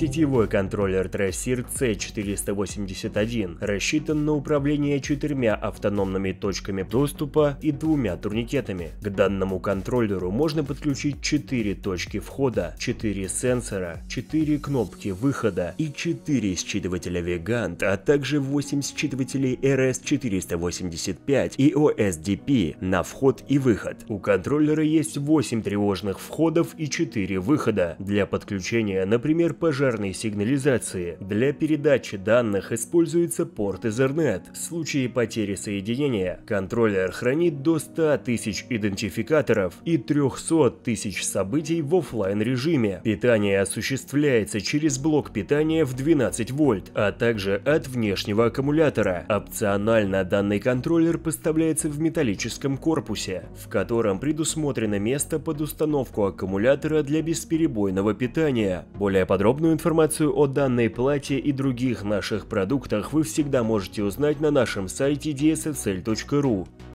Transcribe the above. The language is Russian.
Сетевой контроллер Tracer C481 рассчитан на управление четырьмя автономными точками доступа и двумя турникетами. К данному контроллеру можно подключить 4 точки входа, 4 сенсора, 4 кнопки выхода и 4 считывателя Вегант, а также 8 считывателей RS-485 и OSDP на вход и выход. У контроллера есть 8 тревожных входов и 4 выхода для подключения, например, пожарных пожарной сигнализации. Для передачи данных используется порт Ethernet. В случае потери соединения контроллер хранит до 100 тысяч идентификаторов и 300 тысяч событий в офлайн режиме. Питание осуществляется через блок питания в 12 вольт, а также от внешнего аккумулятора. Опционально данный контроллер поставляется в металлическом корпусе, в котором предусмотрено место под установку аккумулятора для бесперебойного питания. Более подробную Информацию о данной плате и других наших продуктах вы всегда можете узнать на нашем сайте dsfcell.ru.